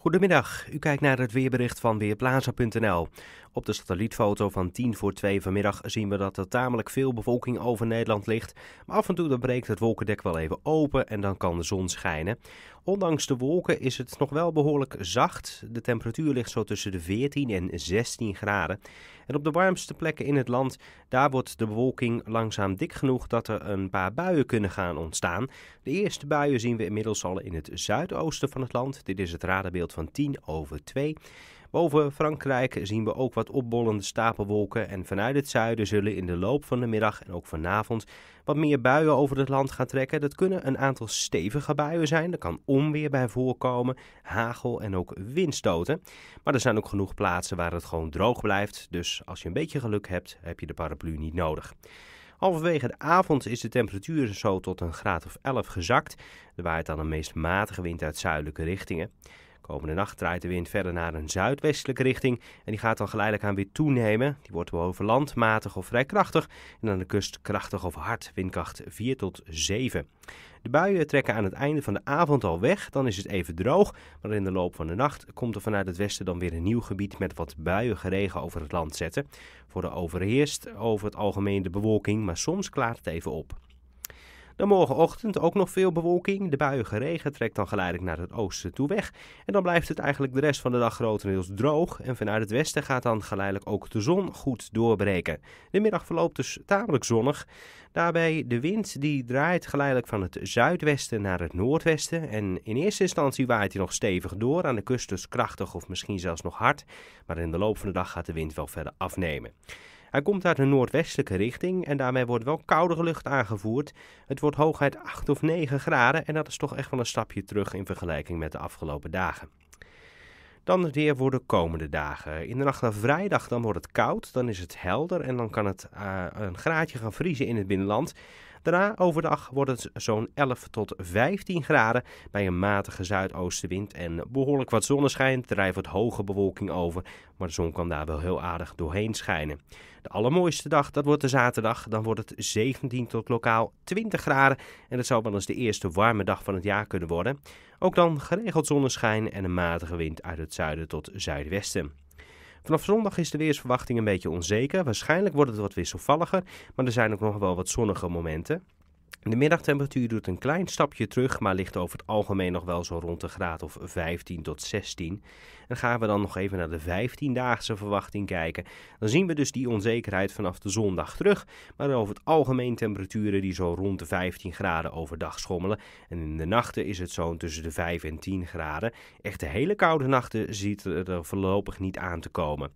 Goedemiddag, u kijkt naar het weerbericht van Weerplaza.nl. Op de satellietfoto van 10 voor 2 vanmiddag zien we dat er tamelijk veel bewolking over Nederland ligt. Maar af en toe dan breekt het wolkendek wel even open en dan kan de zon schijnen ondanks de wolken is het nog wel behoorlijk zacht. De temperatuur ligt zo tussen de 14 en 16 graden. En op de warmste plekken in het land, daar wordt de bewolking langzaam dik genoeg dat er een paar buien kunnen gaan ontstaan. De eerste buien zien we inmiddels al in het zuidoosten van het land. Dit is het radenbeeld van 10 over 2. Boven Frankrijk zien we ook wat opbollende stapelwolken en vanuit het zuiden zullen in de loop van de middag en ook vanavond wat meer buien over het land gaan trekken. Dat kunnen een aantal stevige buien zijn, er kan onweer bij voorkomen, hagel en ook windstoten. Maar er zijn ook genoeg plaatsen waar het gewoon droog blijft, dus als je een beetje geluk hebt, heb je de paraplu niet nodig. Halverwege de avond is de temperatuur zo tot een graad of 11 gezakt. Er waait dan een meest matige wind uit zuidelijke richtingen. Komende nacht draait de wind verder naar een zuidwestelijke richting en die gaat dan geleidelijk aan weer toenemen. Die wordt boven land matig of vrij krachtig en aan de kust krachtig of hard, windkracht 4 tot 7. De buien trekken aan het einde van de avond al weg, dan is het even droog, maar in de loop van de nacht komt er vanuit het westen dan weer een nieuw gebied met wat buien regen over het land zetten. Voor de overheerst over het algemeen de bewolking, maar soms klaart het even op. Dan morgenochtend ook nog veel bewolking. De buiige regen trekt dan geleidelijk naar het oosten toe weg. En dan blijft het eigenlijk de rest van de dag grotendeels droog. En vanuit het westen gaat dan geleidelijk ook de zon goed doorbreken. De middag verloopt dus tamelijk zonnig. Daarbij de wind die draait geleidelijk van het zuidwesten naar het noordwesten. En in eerste instantie waait hij nog stevig door. Aan de kust dus krachtig of misschien zelfs nog hard. Maar in de loop van de dag gaat de wind wel verder afnemen. Hij komt uit een noordwestelijke richting en daarmee wordt wel koudere lucht aangevoerd. Het wordt hoogheid 8 of 9 graden en dat is toch echt wel een stapje terug in vergelijking met de afgelopen dagen. Dan het weer voor de komende dagen. In de nacht van vrijdag dan wordt het koud, dan is het helder en dan kan het eh, een graadje gaan vriezen in het binnenland. Daarna overdag wordt het zo'n 11 tot 15 graden bij een matige zuidoostenwind en behoorlijk wat zonneschijn drijft wat hoge bewolking over, maar de zon kan daar wel heel aardig doorheen schijnen. De allermooiste dag, dat wordt de zaterdag, dan wordt het 17 tot lokaal 20 graden en dat zou wel eens de eerste warme dag van het jaar kunnen worden. Ook dan geregeld zonneschijn en een matige wind uit het zuiden tot zuidwesten. Vanaf zondag is de weersverwachting een beetje onzeker. Waarschijnlijk wordt het wat wisselvalliger, maar er zijn ook nog wel wat zonnige momenten. De middagtemperatuur doet een klein stapje terug, maar ligt over het algemeen nog wel zo rond de graad of 15 tot 16. En gaan we dan nog even naar de 15-daagse verwachting kijken. Dan zien we dus die onzekerheid vanaf de zondag terug. Maar over het algemeen temperaturen die zo rond de 15 graden overdag schommelen. En in de nachten is het zo'n tussen de 5 en 10 graden. Echt de hele koude nachten ziet er voorlopig niet aan te komen.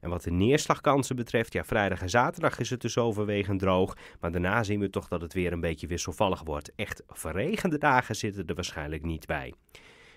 En wat de neerslagkansen betreft, ja, vrijdag en zaterdag is het dus overwegend droog. Maar daarna zien we toch dat het weer een beetje wisselvallig wordt. Echt verregende dagen zitten er waarschijnlijk niet bij.